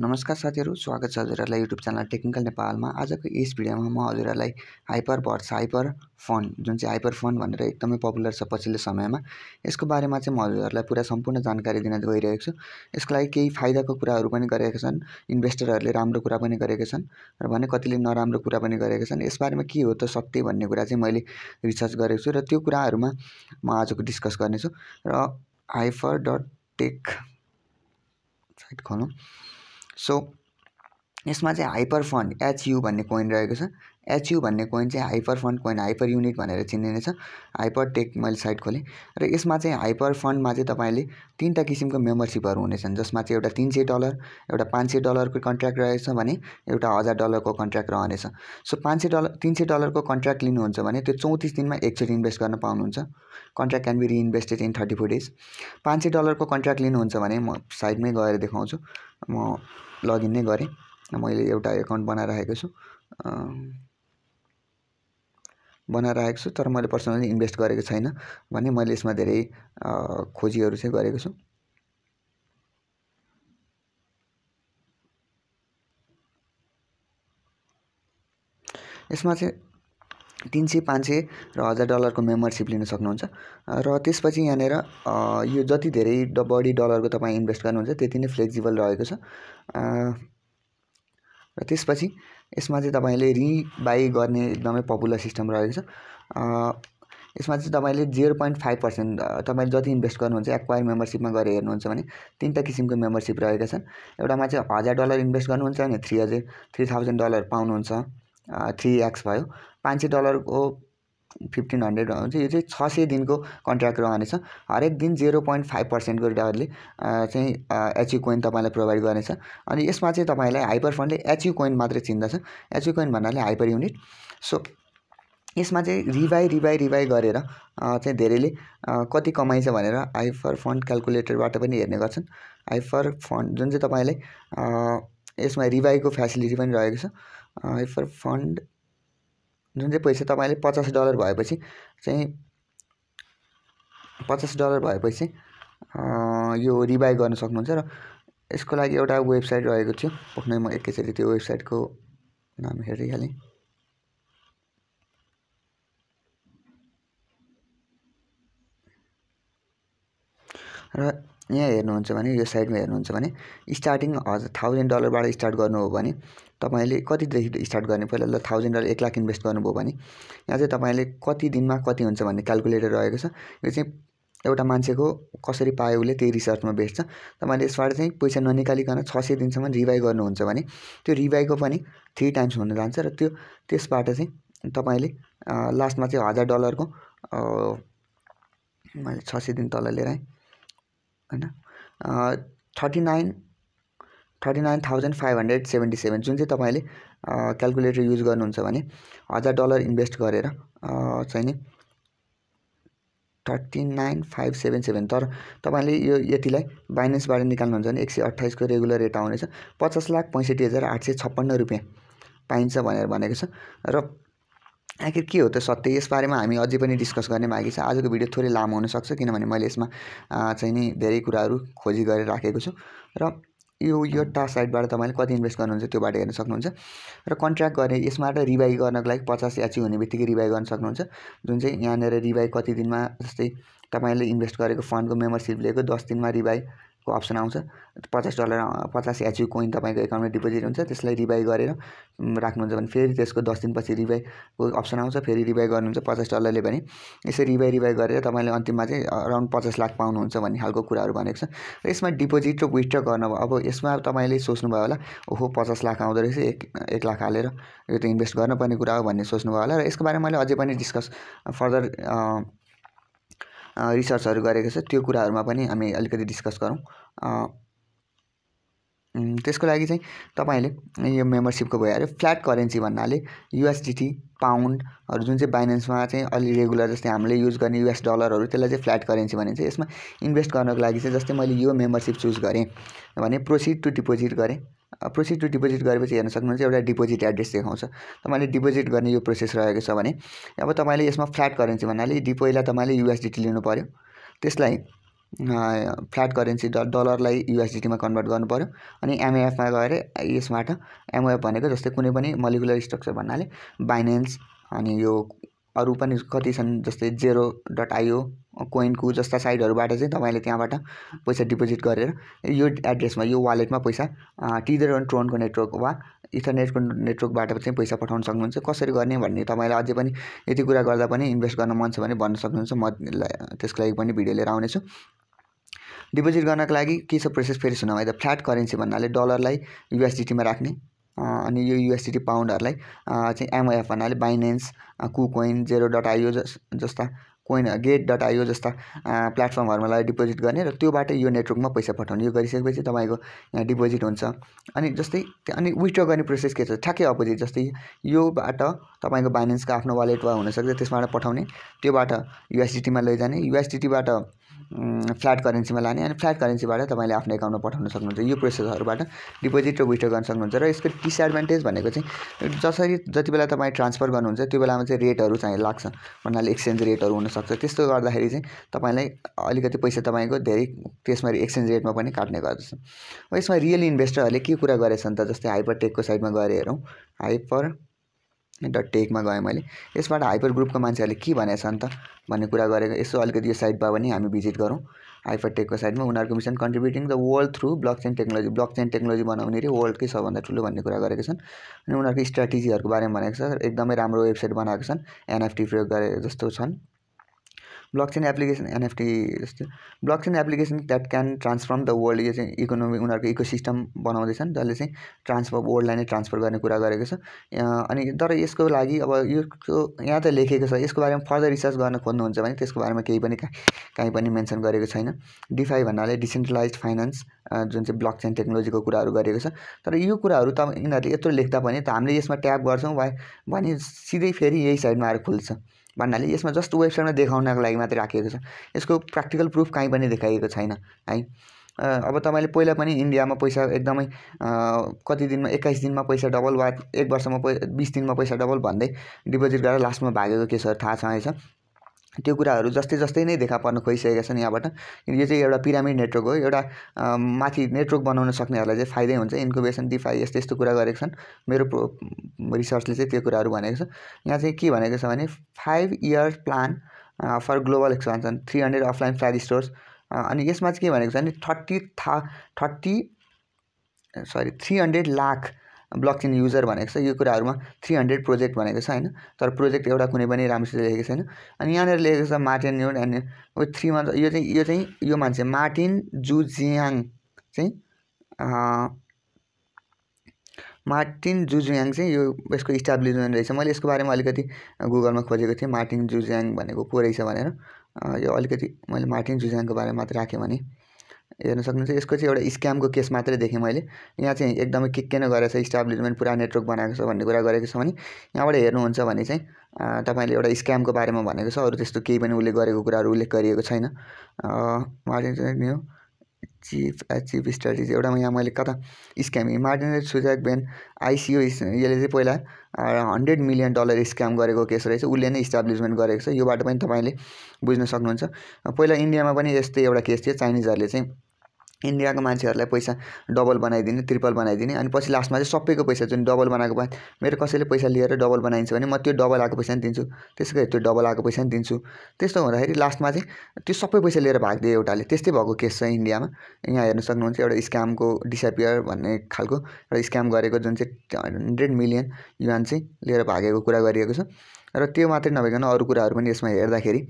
नमस्कार साथीहरू स्वागत छ हजुरहरूलाई युट्युब च्यानल टेक्निकल नेपालमा आजको यस भिडियोमा म हजुरहरूलाई हाइपर बट्स हाइपर फोन जुन चाहिँ हाइपर फोन भनेर एकदमै पपुलर छ पछिल्लो समयमा यसको बारेमा चाहिँ म हजुरहरूलाई पुरा सम्पूर्ण जानकारी दिन गइरहेको छु यसको लागि केही फाइदाको कुराहरू पनि गरेका छन् इन्भेस्टरहरूले राम्रो कुरा पनि गरेका छन् र भने कतिले नराम्रो कुरा पनि गरेका छन् यसबारेमा के हो त सत्य भन्ने कुरा चाहिँ मैले रिसर्च गरेको छु र त्यो कुराहरूमा म आजको डिस्कस गर्नेछु र हाइपर डट टेक साइट खोलौँ सो यसमा चाहिँ हाइपर फन्ड एचयु भन्ने कोइन रहेको छ एचयु भन्ने कोइन चाहिँ hyper fund coin hyper unit भनेर चिनिनेछ हाइपर टेक मैले साइट खोलेँ र यसमा चाहिँ हाइपर फन्डमा चाहिँ तपाईँले तिनवटा किसिमको मेम्बरसिपहरू हुनेछन् जसमा चाहिँ एउटा तिन सय डलर एउटा पाँच सय डलरको कन्ट्र्याक्ट रहेछ भने एउटा हजार डलरको कन्ट्र्याक्ट रहनेछ सो पाँच सय डलर तिन सय डलरको कन्ट्र्याक्ट लिनुहुन्छ भने त्यो चौतिस दिनमा एकचोटि इन्भेस्ट गर्न पाउनुहुन्छ contract can be reinvested in thirty four days पाँच सय डलरको कन्ट्र्याक्ट लिनुहुन्छ भने म साइटमै गएर देखाउँछु म लगइन नै गरेँ मैले एउटा एकाउन्ट बनाइराखेको छु बनाइराखेको छु तर मैले पर्सनली इन्भेस्ट गरेको छैन भने मैले यसमा धेरै खोजीहरू चाहिँ गरेको छु यसमा चाहिँ तिन सय पाँच सय र हजार डलरको मेम्बरसिप लिन सक्नुहुन्छ र त्यसपछि यहाँनिर यो जति धेरै ड बढी डलरको तपाईँ इन्भेस्ट गर्नुहुन्छ त्यति नै फ्लेक्सिबल रहेको छ र त्यसपछि यसमा चाहिँ तपाईँले रिबाई गर्ने एकदमै पपुलर सिस्टम रहेको छ यसमा चाहिँ तपाईँले जिरो पोइन्ट फाइभ पर्सेन्ट तपाईँले जति इन्भेस्ट गर्नुहुन्छ एक्वायर मेम्बरसिपमा गएर हेर्नुहुन्छ भने तिनवटा किसिमको मेम्बरसिप रहेका छन् एउटामा चाहिँ हजार डलर इन्भेस्ट गर्नुहुन्छ भने थ्री हजार थ्री थाउजन्ड डलर पाउनुहुन्छ थ्री एक्स भयो पाँच सय डलरको फिफ्टिन हन्ड्रेड हुन्छ यो चाहिँ छ सय दिनको कन्ट्र्याक्ट रहनेछ हरेक दिन जिरो पोइन्ट फाइभ पर्सेन्टको रिटर्नले चाहिँ एचयु कोइन तपाईँलाई प्रोभाइड गर्नेछ अनि यसमा चाहिँ तपाईँलाई हाइपर फन्डले एचयु कोइन मात्रै चिन्दछ एचयु कोइन भन्नाले हाइपर युनिट सो यसमा चाहिँ रिभाइ रिभाइ रिभाइ गरेर चाहिँ धेरैले कति कमाइन्छ भनेर हाइपर फन्ड क्यालकुलेटरबाट पनि हेर्ने गर्छन् हाइपर फन्ड जुन चाहिँ तपाईँलाई इसमें रिवाई को फैसिलिटी भी रहे वेफर फंड जो पैसा तब पचास डलर भएपछि चाह पचास डलर भएपछि यो रिवाई कर सकूँ र इसको एटा वेबसाइट रहे थियो पक्नै म एक चोटी तो वेबसाइट को नाम हेरिहालेँ र यहाँ हेर्नुहुन्छ भने यो साइडमा हेर्नुहुन्छ भने स्टार्टिङ हजुर थाउजन्ड डलरबाट स्टार्ट गर्नु हो भने तपाईँले कतिदेखि स्टार्ट गर्ने पहिला ल थाउजन्ड डलर एक लाख इन्भेस्ट गर्नुभयो भने यहाँ चाहिँ तपाईँले कति दिनमा कति हुन्छ भन्ने क्यालकुलेटर रहेको छ यो चाहिँ एउटा मान्छेको कसरी पायो उसले त्यही रिसर्चमा बेच्छ तपाईँले यसबाट चाहिँ पैसा ननिकालिकन छ सय दिनसम्म रिभाइ गर्नुहुन्छ भने त्यो रिभाइको पनि थ्री टाइम्स हुन जान्छ र त्यो त्यसबाट चाहिँ तपाईँले लास्टमा चाहिँ हजार डलरको मैले छ सय दिन तल लिएर आएँ होइन thirty nine thirty nine thousand five hundred seventy seven जुन चाहिँ तपाईँले क्यालकुलेटर युज गर्नुहुन्छ भने हजार डलर इन्भेस्ट गरेर चाहिँ नि thirty nine five seven seven तर तपाईँले यो यतिलाई बाइनेन्सबाट निकाल्नुहुन्छ भने एक सय अट्ठाइसको रेगुलर रेट आउनेछ पचास लाख पैँसठी हजार आठ सय छप्पन्न रुपियाँ पाइन्छ भनेर भनेको छ र आखिर के हो त सत्य यसबारेमा हामी अझै पनि डिस्कस गर्ने बाँकी छ आजको भिडियो थोरै लामो हुनसक्छ किनभने मैले यसमा चाहिँ नि धेरै कुराहरू खोजी गरेर राखेको छु र यो यो एउटा साइडबाट तपाईँले कति इन्भेस्ट गर्नुहुन्छ त्योबाट हेर्न सक्नुहुन्छ र कन्ट्र्याक्ट गर्ने यसबाट रिभाइ गर्नको लागि पचास याची हुने बित्तिकै रिभाइ गर्न सक्नुहुन्छ जुन चाहिँ यहाँनिर रिभाइ कति दिनमा जस्तै तपाईँले इन्भेस्ट गरेको फन्डको मेम्बरसिप लिएको दस दिनमा रिभाइ को अप्सन आउँछ पचास डलर पचास एचयु कोइन तपाईँको एकाउन्टमा डिपोजिट हुन्छ त्यसलाई रिभाइ गरेर राख्नुहुन्छ भने फेरि त्यसको दस दिनपछि रिभाइको अप्सन आउँछ फेरि रिभाइ गर्नुहुन्छ पचास डलरले भने यसरी रिभाइ रिभाइ गरेर तपाईँले अन्तिममा चाहिँ अराउन्ड पचास लाख पाउनुहुन्छ भन्ने खालको कुराहरू भनेको छ र यसमा डिपोजिट र विथड्र गर्नुभयो अब यसमा तपाईँले सोच्नुभयो होला ओहो पचास लाख आउँदो रहेछ एक एक लाख हालेर यो त इन्भेस्ट गर्नुपर्ने कुरा हो भन्ने सोच्नुभयो होला र यसको बारेमा मैले अझै पनि डिस्कस फर्दर रिसर्चहरू गरेको छ त्यो कुराहरूमा पनि हामी अलिकति डिस्कस गरौँ त्यसको लागि चाहिँ तपाईँले यो मेम्बरसिपको भइहाल्यो फ्ल्याट करेन्सी भन्नाले युएसडिटी पाउन्डहरू जुन चाहिँ बाइनेन्समा चाहिँ अलि रेगुलर जस्तै हामीले युज गर्ने युएस डलरहरू त्यसलाई चाहिँ फ्ल्याट करेन्सी भनिन्छ यसमा इन्भेस्ट गर्नको लागि चाहिँ जस्तै मैले यो मेम्बरसिप चुज गरेँ भने प्रोसिड टु डिपोजिट गरेँ प्रोसिड टु डिपोजिट गरेपछि हेर्न सक्नुहुन्छ एउटा डिपोजिट एड्रेस देखाउँछ तपाईँले डिपोजिट गर्ने यो प्रोसेस रहेको छ भने अब तपाईँले यसमा फ्ल्याट करेन्सी भन्नाले डिपोइला तपाईँले युएसडिटी लिनु पऱ्यो त्यसलाई फ्ल्याट करेन्सी ड डलरलाई युएसडिटीमा कन्भर्ट गर्नु पऱ्यो अनि एमएएफमा गएर यसबाट एमओएफ भनेको जस्तै कुनै पनि मलिकुलर स्ट्रक्चर भन्नाले बाइनेन्स अनि यो अरू पनि कति छन् जस्तै जेरो डट आइओ कोइनको जस्ता साइडहरूबाट चाहिँ तपाईँले त्यहाँबाट पैसा डिपोजिट गरेर यो एड्रेसमा यो वालेटमा पैसा टिदर ट्रोनको नेटवर्क वा इथरनेटको नेटवर्कबाट चाहिँ पैसा पठाउन सक्नुहुन्छ कसरी गर्ने भन्ने तपाईँलाई अझै पनि यति कुरा गर्दा पनि इन्भेस्ट गर्न मन छ भने भन्न सक्नुहुन्छ म त्यसको लागि पनि भिडियो लिएर आउनेछु डिपोजिट गर्नको लागि के छ प्रोसेस फेरि है त फ्ल्याट करेन्सी भन्नाले डलरलाई युएसडिटीमा राख्ने अनि यो युएसडिटी पाउन्डहरूलाई चाहिँ एमओएफ भन्नाले बाइनेन्स कुकोइन जेरो डट आइयो जस जस्ता कोइन गेट डट आइयो जस्ता लगाएर डिपोजिट गर्ने र त्योबाट यो नेटवर्कमा पैसा पठाउने यो गरिसकेपछि तपाईँको यहाँ डिपोजिट हुन्छ अनि जस्तै अनि विथड्र गर्ने प्रोसेस के छ ठ्याक्कै अपोजिट जस्तै योबाट तपाईँको बाइनेन्सको आफ्नो वालेट वा हुनसक्छ त्यसबाट पठाउने त्योबाट युएसडिटीमा लैजाने युएसडिटीबाट फ्ल्याट करेन्सीमा लाने अनि फ्ल्याट करेन्सीबाट तपाईँले आफ्नो एकाउन्टमा पठाउन सक्नुहुन्छ यो प्रोसेसहरूबाट डिपोजिट र विथड्र गर्न सक्नुहुन्छ र यसको डिसएडभान्टेज भनेको चाहिँ जसरी जति बेला तपाईँ ट्रान्सफर गर्नुहुन्छ त्यो बेलामा चाहिँ रेटहरू चाहिँ लाग्छ भन्नाले एक्सचेन्ज रेटहरू हुनसक्छ त्यस्तो गर्दाखेरि चाहिँ तपाईँलाई अलिकति पैसा तपाईँको धेरै त्यसमा एक्सचेन्ज रेटमा पनि काट्ने गर्दछ यसमा रियल इन्भेस्टरहरूले के कुरा गरेछन् त जस्तै हाइपर टेकको साइडमा गएर हेरौँ हाइपर डट टेकमा गएँ मैले यसबाट हाइपर ग्रुपको मान्छेहरूले के भनेको छ अन्त भन्ने कुरा गरेको यसो अलिकति यो साइड भयो भने हामी भिजिट गरौँ हाइपर टेकको साइडमा उनीहरूको mission contributing the world through block chain technology block chain technology बनाउने रे वर्ल्डकै सबभन्दा ठुलो भन्ने कुरा गरेको छन् अनि उनीहरूको स्ट्राटेजीहरूको बारेमा भनेको छ एकदमै राम्रो वेबसाइट बनाएको छन् एनएफटी प्रयोग गरे जस्तो छन् ब्लकचेन एप्लिकेसन एनएफटी जस्तो blockchain application that can transform the world यो चाहिँ इकोनोमी उनीहरूको इको सिस्टम बनाउँदैछन् जसले चाहिँ ट्रान्सफर वर्ल्डलाई नै ट्रान्सफर गर्ने कुरा गरेको छ अनि तर यसको लागि अब यो यहाँ त लेखेको छ यसको बारेमा फर्दर रिसर्च गर्न खोज्नुहुन्छ भने त्यसको बारेमा केही पनि काहीँ पनि मेन्सन गरेको छैन डिफाई भन्नाले डिसेन्ट्रलाइज फाइनेन्स जुन चाहिँ ब्लक चेन टेक्नोलोजीको कुराहरू गरेको छ तर यो कुराहरू त यिनीहरूले यत्रो लेख्दा पनि त हामीले यसमा ट्याप गर्छौँ वा भने सिधै फेरि यही साइडमा आएर खुल्छ भन्नाले यसमा जस्ट वेबसाइटमा देखाउनको लागि मात्रै राखिएको छ यसको प्र्याक्टिकल प्रुफ काहीँ पनि देखाइएको छैन है अब तपाईँले पहिला पनि इन्डियामा पैसा एकदमै कति दिनमा एक्काइस दिनमा पैसा डबल वा एक वर्षमा पै बिस दिनमा पैसा डबल भन्दै डिपोजिट गरेर लास्टमा भागेको केसहरू थाहा छ त्यो कुराहरू जस्तै जस्तै नै देखा पर्न खोजिसकेका छन् यहाँबाट यो चाहिँ एउटा पिरामिड नेटवर्क हो एउटा माथि नेटवर्क बनाउन सक्नेहरूलाई चाहिँ फाइदै हुन्छ इन्कुबेसन डिफाई यस्तो यस्तो कुरा गरेको छन् मेरो रिसर्चले चाहिँ त्यो कुराहरू भनेको छ यहाँ चाहिँ के भनेको छ भने five years plan for global expansion three hundred offline flag stores अनि यसमा चाहिँ के भनेको छ भने थर्टी था thirty sorry three hundred lakh block chain user भनेको छ यो कुराहरूमा थ्री हन्ड्रेड प्रोजेक्ट भनेको छ होइन तर प्रोजेक्ट एउटा कुनै पनि राम्रोसित लेखेको छैन अनि यहाँनिर लेखेको छ मार्टिन अनि एन्ड अब थ्रीमा यो चाहिँ यो चाहिँ यो मान्छे मार्टिन जुजियाङ चाहिँ मार्टिन जुजुयाङ चाहिँ यो यसको इस्टाब्लिसमेन्ट रहेछ मैले यसको बारेमा अलिकति गुगलमा खोजेको थिएँ मार्टिन जुजुयाङ भनेको को रहेछ भनेर यो अलिकति मैले मार्टिन जुजुयाङको बारेमा मात्र राखेँ भने हेर्न सक्नुहुन्छ यसको चाहिँ एउटा स्क्यामको केस मात्रै देखेँ मैले यहाँ चाहिँ एकदमै के के गरेर चाहिँ इस्टाब्लिसमेन्ट पुरा नेटवर्क बनाएको छ भन्ने कुरा गरेको छ भने यहाँबाट हेर्नुहुन्छ भने चाहिँ तपाईँले एउटा स्क्यामको बारेमा भनेको छ अरू त्यस्तो केही पनि उसले गरेको कुराहरू उल्लेख गरिएको छैन उहाँले चाहिँ चिफ चिफ स्ट्राटेजी एउटामा यहाँ मैले कता स्क्याम मार्टिनेज सुजाक बेन आइसिओ यसले चाहिँ पहिला हन्ड्रेड मिलियन डलर स्क्याम गरेको केस रहेछ उसले नै इस्टाब्लिसमेन्ट गरेको छ योबाट पनि तपाईँले बुझ्न सक्नुहुन्छ पहिला इन्डियामा पनि यस्तै एउटा केस थियो चाइनिजहरूले चाहिँ इन्डियाको मान्छेहरूलाई पैसा डबल बनाइदिने ट्रिपल बनाइदिने अनि पछि लास्टमा चाहिँ सबैको पैसा जुन डबल बनाएको भए मेरो कसैले पैसा लिएर डबल बनाइन्छ भने म त्यो डबल आएको पैसा पनि दिन्छु त्यसै गरी त्यो डबल आएको पैसा पनि दिन्छु त्यस्तो हुँदाखेरि लास्टमा चाहिँ त्यो सबै पैसा लिएर भाग दियो एउटाले त्यस्तै भएको केस छ इन्डियामा यहाँ हेर्न सक्नुहुन्छ एउटा स्क्यामको डिसएपियर भन्ने खालको एउटा स्क्याम गरेको जुन चाहिँ हन्ड्रेड मिलियन युवान चाहिँ लिएर भागेको कुरा गरिएको छ र त्यो मात्रै नभइकन अरू कुराहरू पनि यसमा हेर्दाखेरि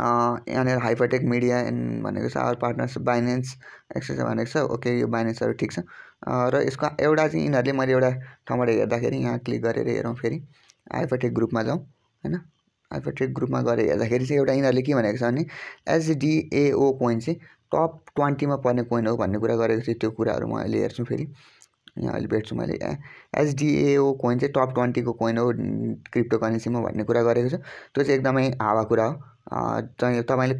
यहाँनिर हाइपरटेक मिडिया एन्ड भनेको छ आवर पार्टनर्स बाइनेन्स एक्सेस भनेको छ ओके यो बाइनेन्सहरू ठिक छ र यसको एउटा चाहिँ यिनीहरूले मैले एउटा ठाउँबाट हेर्दाखेरि यहाँ क्लिक गरेर हेरौँ फेरि हाइपरटेक ग्रुपमा जाउँ होइन हाइपरटेक ग्रुपमा गएर हेर्दाखेरि चाहिँ एउटा यिनीहरूले के भनेको छ भने एसडिएओ कोइन चाहिँ टप ट्वेन्टीमा पर्ने कोइन हो भन्ने कुरा गरेको थियो त्यो कुराहरू म अहिले हेर्छु फेरि यहाँ अहिले भेट्छु मैले एसडिएओ कोइन चाहिँ टप ट्वेन्टीको कोइन हो क्रिप्टो करेन्सीमा भन्ने कुरा गरेको छ त्यो चाहिँ एकदमै हावा कुरा हो चाहिँ तपाईँले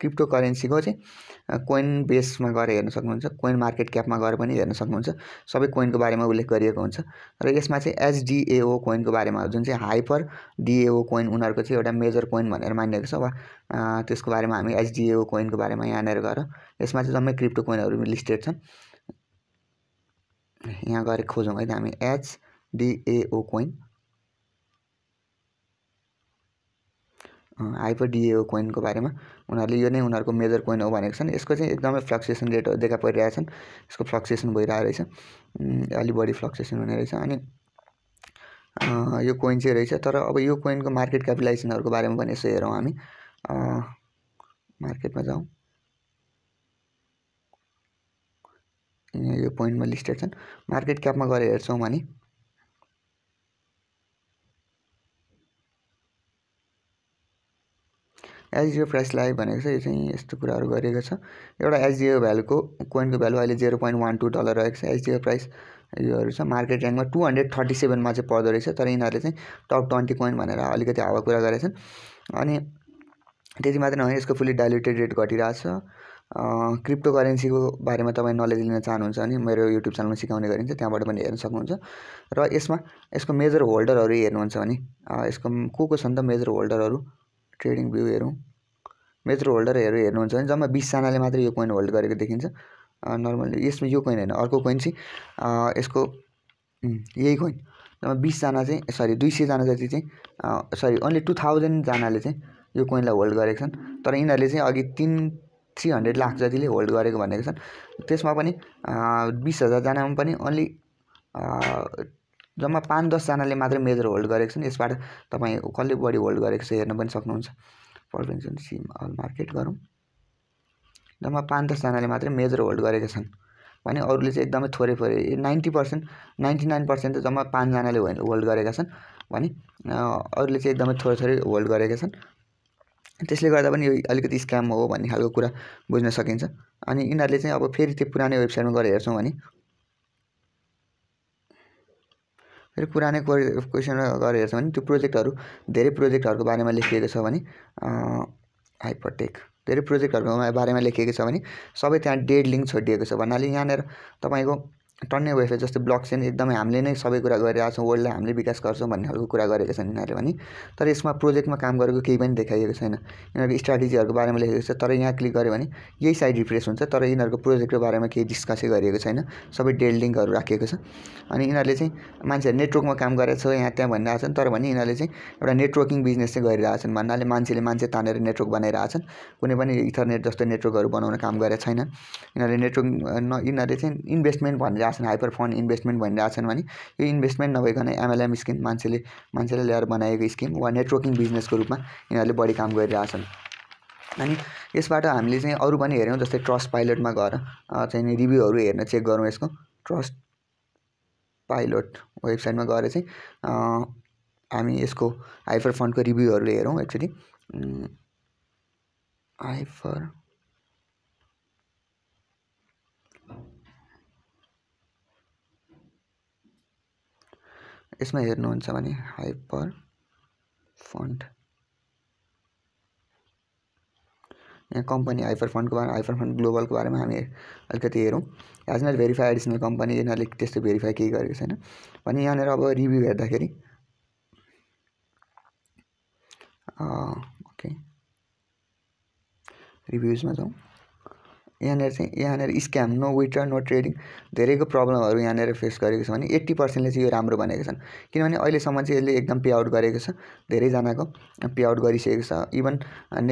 क्रिप्टो करेन्सीको चाहिँ कोइन बेसमा गएर हेर्न सक्नुहुन्छ कोइन मार्केट क्यापमा गएर पनि हेर्न सक्नुहुन्छ सबै कोइनको बारेमा उल्लेख गरिएको हुन्छ र यसमा चाहिँ एचडिएओ कोइनको बारेमा जुन चाहिँ हाइपर डिएओ कोइन उनीहरूको चाहिँ एउटा मेजर कोइन भनेर मानिएको छ वा त्यसको बारेमा हामी एचडिएओ कोइनको बारेमा यहाँनिर गएर यसमा चाहिँ जम्मै क्रिप्टो कोइनहरू लिस्टेड छन् यहाँ गएर खोजौँ है त हामी एचडिएओ कोइन हाइपरडिएओ कोइनको बारेमा उनीहरूले यो नै उनीहरूको मेजर कोइन हो भनेको छन् यसको चाहिँ एकदमै फ्लक्चुएसन रेट देखा परिरहेछन् यसको फ्लक्चुएसन भइरहेको रहेछ अलि बढी फ्लक्चुएसन हुने रहेछ अनि यो कोइन चाहिँ रहेछ तर अब यो कोइनको मार्केट क्यापिटलाइजेसनहरूको बारेमा पनि यसो हेरौँ हामी मार्केटमा जाउँ यो पोइन्टमा लिस्टेड छन् मार्केट क्यापमा गएर हेर्छौँ भने एजियो प्राइसलाई भनेको छ यो चाहिँ यस्तो कुराहरू गरिएको छ एउटा एजियो भ्यालुको कोइनको भ्यालु अहिले zero point one two dollar रहेको छ एजियो प्राइस योहरू छ मार्केट ऱ्याङ्कमा टू हन्ड्रेड थर्टी सेभेनमा चाहिँ पर्दो रहेछ तर यिनीहरूले चाहिँ टप ट्वेन्टी कोइन भनेर अलिकति हावा कुरा गरेछन् अनि त्यति मात्र नभए यसको फुल्ली डाइल्युटेड रेट छ क्रिप्टो करेन्सीको बारेमा तपाईँ नलेज लिन चाहनुहुन्छ भने मेरो युट्युब च्यानलमा सिकाउने गरिन्छ त्यहाँबाट पनि हेर्न सक्नुहुन्छ र यसमा यसको मेजर होल्डरहरू हेर्नुहुन्छ भने यसको को को छन् त मेजर होल्डरहरू ट्रेडिङ भ्यू हेरौँ मेत्रो होल्डरहरू हेर्नुहुन्छ भने जम्मा बिसजनाले मात्र यो कोइन होल्ड गरेको देखिन्छ नर्मल्ली यसमा यो कोइन होइन अर्को कोइन चाहिँ यसको यही कोइन जम्मा बिसजना चाहिँ सरी दुई सयजना जति चाहिँ सरी ओन्ली टु थाउजन्डजनाले चाहिँ यो कोइनलाई होल्ड गरेको छन् तर यिनीहरूले चाहिँ अघि तिन थ्री हन्ड्रेड लाख जतिले होल्ड गरेको भनेको छन् त्यसमा पनि बिस हजारजनामा पनि ओन्ली जम्मा पाँच दसजनाले मात्रै मेजर होल्ड गरेको छन् यसबाट तपाईँ कसले बढी होल्ड गरेको छ हेर्न पनि सक्नुहुन्छ पर्भेन्सन सिम अल मार्केट गरौँ जम्मा पाँच दसजनाले मात्रै मेजर होल्ड गरेका छन् भने अरूले चाहिँ एकदमै थोरै थोरै ninety percent ninety nine percent त जम्मा पाँचजनाले होल्ड गरेका छन् भने अरूले चाहिँ एकदमै थोरै थोरै होल्ड गरेका छन् त्यसले गर्दा पनि यो अलिकति स्क्याम हो भन्ने खालको कुरा बुझ्न सकिन्छ अनि यिनीहरूले चाहिँ अब फेरि त्यो पुरानै वेबसाइटमा गएर हेर्छौँ भने फेरि पुरानै क्वेसन गरेर हेर्छ भने त्यो प्रोजेक्टहरू धेरै प्रोजेक्टहरूको बारेमा लेखिएको छ भने हाइपरटेक धेरै प्रोजेक्टहरूको बारेमा लेखिएको छ भने सबै त्यहाँ डेड लिङ्क छोडिएको छ भन्नाले यहाँनिर तपाईँको टन्ने वेफे जस्तै ब्लक चेन एकदमै हामीले नै सबै कुरा गरिरहेको छौँ वर्ल्डलाई हामीले विकास गर्छौँ भन्ने खालको कुरा गरेका छन् यिनीहरूले भने तर यसमा प्रोजेक्टमा काम गरेको केही पनि देखाइएको छैन यिनीहरूको स्ट्राटेजीहरूको बारेमा लेखेको छ तर यहाँ क्लिक गऱ्यो भने यही साइड रिफ्रेस हुन्छ तर यिनीहरूको प्रोजेक्टको बारेमा केही डिस्कसै गरिएको छैन सबै डेड लिङ्कहरू राखिएको छ अनि यिनीहरूले चाहिँ मान्छेहरू नेटवर्कमा काम गरेको छ यहाँ त्यहाँ भनिरहेको छन् तर भने यिनीहरूले चाहिँ एउटा नेटवर्किङ बिजनेस चाहिँ गरिरहेको भन्नाले मान्छेले मान्छे तानेर नेटवर्क बनाइरहेछन् कुनै पनि इथरनेट जस्तो नेटवर्कहरू बनाउने काम गरेको छैन यिनीहरूले नेटवर्क न यिनीहरूले चाहिँ इन्भेस्टमेन्ट भनेर भनिरहेको छन् हाइपर फन्ड इन्भेस्टमेन्ट भनिरहेको छन् भने यो इन्भेस्टमेन्ट नभइकन एमएलएम स्किम मान्छेले मान्छेले ल्याएर बनाएको स्किम वा नेटवर्किङ बिजनेसको रूपमा यिनीहरूले बढी काम गरिरहेछन् अनि यसबाट हामीले चाहिँ अरू पनि हेऱ्यौँ जस्तै ट्रस्ट पाइलटमा गएर चाहिँ रिभ्यूहरू हेर्न चेक गरौँ यसको ट्रस्ट पाइलट वेबसाइटमा गएर चाहिँ हामी यसको हाइफर फन्डको रिभ्यूहरू हेरौँ एकचोटि हाइफर इसमें हेर्नुहुन्छ भने हाइपर फन्ट यहाँ कम्पनी हाइपर फन्डको बारेमा हाइपर फन्ड ग्लोबलको बारेमा हामी अलिकति हेरौँ as not verify additional company यिनीहरूले त्यस्तो भेरिफाई केही गरेको छैन भने यहाँनिर अब रिभ्यू हेर्दाखेरि ओके रिभ्युजमा जाउँ यहाँनिर चाहिँ यहाँनिर स्क्याम नो विटर नो ट्रेडिङ धेरैको प्रब्लमहरू यहाँनिर फेस गरेको छ भने एट्टी पर्सेन्टले चाहिँ यो राम्रो भनेको छन् किनभने अहिलेसम्म चाहिँ यसले एकदम पे आउट गरेको छ धेरैजनाको पे आउट गरिसकेको छ इभन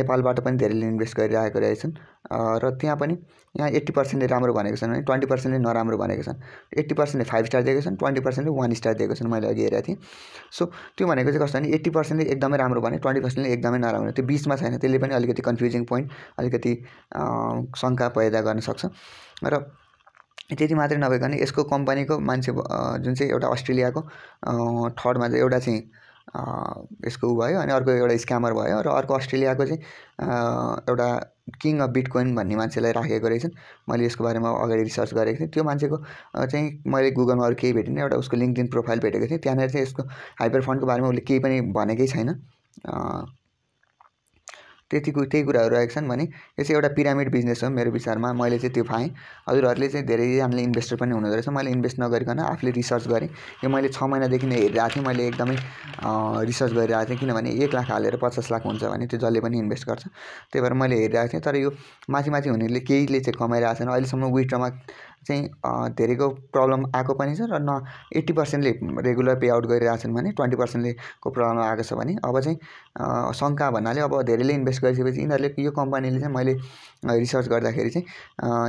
नेपालबाट पनि धेरैले इन्भेस्ट गरिरहेको रहेछन् र त्यहाँ पनि यहाँ एट्टी पर्सेन्टले राम्रो भनेको छन् भने ट्वेन्टी पर्सेन्टले नराम्रो भनेको छन् एट्टी पर्सेन्टले फाइभ स्टार दिएको छन् ट्वेन्टी पर्सेन्टले वान स्टार दिएको छन् मैले अघि हेरेको थिएँ सो त्यो भनेको चाहिँ कस्तो भने एट्टी पर्सेन्टले एकदमै राम्रो भने ट्वेन्टी पर्सेन्टले एकदमै नराम्रो त्यो बिचमा छैन त्यसले पनि अलिकति कन्फ्युजिङ पोइन्ट अलिकति शङ्का पैदा गर्न सक्छ र त्यति मात्रै नभइकन यसको कम्पनीको मान्छे जुन चाहिँ एउटा अस्ट्रेलियाको थर्डमा चाहिँ एउटा चाहिँ यसको ऊ भयो अनि अर्को एउटा स्क्यामर भयो र अर्को अस्ट्रेलियाको चाहिँ एउटा किङ अफ बिटकोइन भन्ने मान्छेलाई राखेको रहेछन् मैले यसको बारेमा अगाडि रिसर्च गरेको थिएँ त्यो मान्छेको चाहिँ मैले गुगलमा अरू केही भेटिनँ एउटा उसको लिङ्कडिन प्रोफाइल भेटेको थिएँ त्यहाँनिर चाहिँ यसको हाइपर फन्डको बारेमा उसले केही पनि भनेकै छैन त्यति त्यही कुराहरू आएका छन् भने यो चाहिँ एउटा पिरामिड बिजनेस हो मेरो विचारमा मैले चाहिँ त्यो पाएँ हजुरहरूले चाहिँ धेरैजनाले इन्भेस्टर पनि हुनुहुँदो रहेछ मैले इन्भेस्ट नगरिकन आफूले रिसर्च गरेँ यो मैले छ महिनादेखि नै हेरिरहेको थिएँ मैले एकदमै रिसर्च गरिरहेको थिएँ किनभने एक लाख हालेर पचास लाख हुन्छ भने त्यो जसले पनि इन्भेस्ट गर्छ त्यही भएर मैले हेरिरहेको थिएँ तर यो माथि माथि हुनेले केहीले चाहिँ कमाइरहेको छैन अहिलेसम्म विड्रमा चाहिँ धेरैको प्रब्लम आएको पनि छ र न एट्टी पर्सेन्टले रेगुलर पे आउट गरिरहेछन् भने ट्वेन्टी पर्सेन्टले को प्रब्लम आएको छ भने अब चाहिँ शङ्का भन्नाले अब धेरैले इन्भेस्ट गरिसकेपछि यिनीहरूले यो कम्पनीले चाहिँ मैले रिसर्च गर्दाखेरि चाहिँ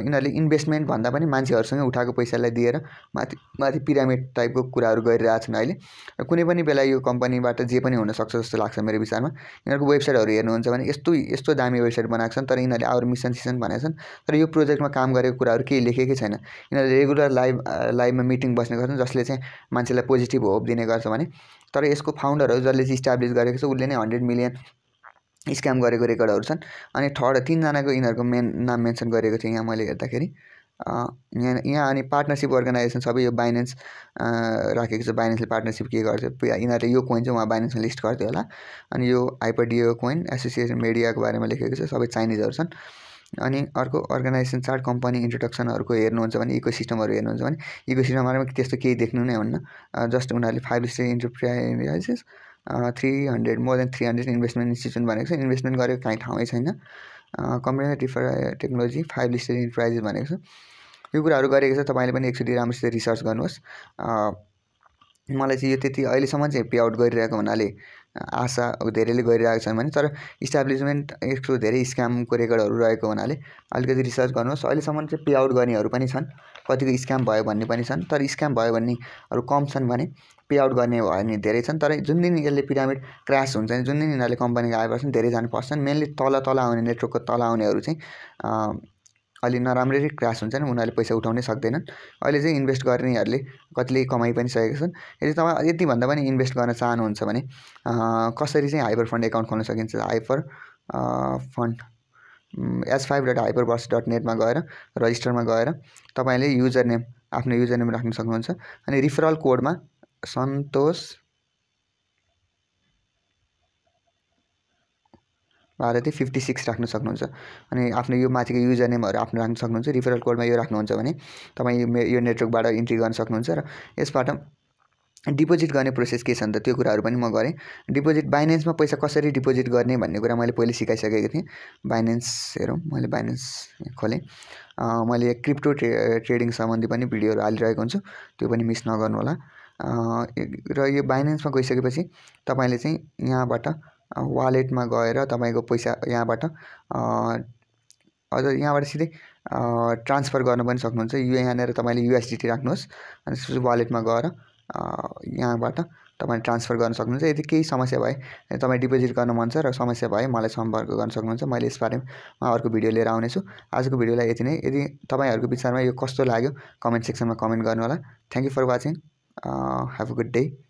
यिनीहरूले इन्भेस्टमेन्ट भन्दा पनि मान्छेहरूसँग उठाएको पैसालाई दिएर माथि माथि पिरामिड टाइपको कुराहरू गरिरहेछन् अहिले कुनै पनि बेला यो कम्पनीबाट जे पनि हुनसक्छ जस्तो लाग्छ मेरो विचारमा यिनीहरूको वेबसाइटहरू हेर्नुहुन्छ भने यस्तो यस्तो दामी वेबसाइट बनाएको छन् तर यिनीहरूले आवर मिसन सिसन भनेको छन् तर यो प्रोजेक्टमा काम गरेको कुराहरू केही लेखेकै छैन यिनीहरू रेगुलर लाइभ लाइभमा मिटिङ बस्ने गर्छन् जसले चाहिँ मान्छेलाई पोजिटिभ होप दिने गर्छ भने तर यसको फाउन्डरहरू जसले चाहिँ इस्टाब्लिस गरेको छ उसले नै हन्ड्रेड मिलियन स्क्याम गरेको रेकर्डहरू छन् अनि थर्ड तिनजनाको यिनीहरूको मेन नाम मेन्सन गरेको थियो यहाँ मैले हेर्दाखेरि यहाँ यहाँ अनि पार्टनरसिप अर्गनाइजेसन सबै यो बाइनेन्स राखेको छ बाइनेन्सले पार्टनरसिप के गर्थ्यो यिनीहरूले यो कोइन चाहिँ उहाँ बाइनेन्समा लिस्ट गर्थ्यो होला अनि यो हाइपरडियो कोइन एसोसिएसन मिडियाको बारेमा लेखेको छ सबै चाइनिजहरू छन् अनि अर्को अर्गनाइजेसन चार्ट कम्पनी इन्ट्रोडक्सनहरूको हेर्नुहुन्छ भने इको सिस्टमहरू हेर्नुहुन्छ भने इको सिस्टमहरूमा त्यस्तो केही देख्नु नै हुन्न जस्ट उनीहरूले five state enterprises three hundred more than three hundred investment institute भनेको छ इन्भेस्टमेन्ट गरेको काहीँ ठाउँै छैन computer differ technology five state enterprises भनेको छ यो कुराहरू गरेको छ तपाईँले पनि एकचोटि राम्रोसित रिसर्च गर्नुहोस् मलाई चाहिँ यो त्यति अहिलेसम्म चाहिँ पे आउट गरिरहेको हुनाले आशा धेरैले गरिरहेका छन् भने तर इस्टाब्लिसमेन्ट यसको धेरै स्क्यामको रेकर्डहरू रहेको हुनाले अलिकति रिसर्च गर्नुहोस् अहिलेसम्म चाहिँ पे आउट गर्नेहरू पनि छन् कतिको स्क्याम भयो भन्ने पनि छन् तर स्क्याम भयो भन्नेहरू कम छन् भने पे आउट गर्ने भयो भने धेरै छन् तर जुन दिन यसले पिरामिड क्रास हुन्छ जुन दिन यिनीहरूले कम्पनीको आएपछि धेरैजना फस्छन् मेनली तल तल आउने नेटवर्कको तल आउनेहरू चाहिँ अलि नराम्ररी क्रास हुन्छन् उनीहरूले पैसा उठाउनै सक्दैनन् अहिले चाहिँ इन्भेस्ट गर्नेहरूले कतिले कमाइ पनि सकेका छन् यदि तपाईँ यतिभन्दा पनि इन्भेस्ट गर्न चाहनुहुन्छ भने कसरी चाहिँ हाइपर फन्ड एकाउन्ट खोल्न सकिन्छ hyper fund H five dot hyper bus dot नेटमा गएर रजिस्टरमा गएर तपाईँले युजर नेम आफ्नो युजर नेम राख्न सक्नुहुन्छ अनि रिफरल कोडमा सन्तोष चाहिँ फिफ्टी सिक्स राख्नु सक्नुहुन्छ अनि आफ्नो यो माथिको युजर नेमहरू आफ्नो राख्न सक्नुहुन्छ रिफरल कोडमा यो राख्नुहुन्छ भने तपाईँ यो नेटवर्कबाट इन्ट्री गर्न सक्नुहुन्छ र यसबाट डिपोजिट गर्ने प्रोसेस के छ त त्यो कुराहरू पनि म गरेँ डिपोजिट बाइनेन्समा पैसा कसरी डिपोजिट गर्ने भन्ने कुरा मैले पहिले सिकाइसकेको थिएँ बाइनेन्स हेरौँ मैले बाइनेन्स खोलेँ मैले क्रिप्टो ट्रे ट्रेडिङ सम्बन्धी पनि भिडियोहरू हालिरहेको हुन्छु त्यो पनि मिस नगर्नु होला र यो बाइनेन्समा गइसकेपछि तपाईँले चाहिँ यहाँबाट वालेटमा गएर तपाईँको पैसा यहाँबाट अझ यहाँबाट सिधै ट्रान्सफर गर्न पनि सक्नुहुन्छ यु यहाँनिर तपाईँले युएसडिटी राख्नुहोस् अनि त्यसपछि वालेटमा गएर यहाँबाट तपाईँले ट्रान्सफर गर्न सक्नुहुन्छ यदि केही समस्या भए तपाईँ डिपोजिट गर्न मन छ र समस्या भए मलाई सम्पर्क गर्न सक्नुहुन्छ मैले यसबारेमा अर्को भिडियो लिएर आउनेछु आजको भिडियोलाई यति नै यदि तपाईँहरूको विचारमा यो कस्तो लाग्यो कमेन्ट सेक्सनमा कमेन्ट गर्नु होला thank you for watching have a good day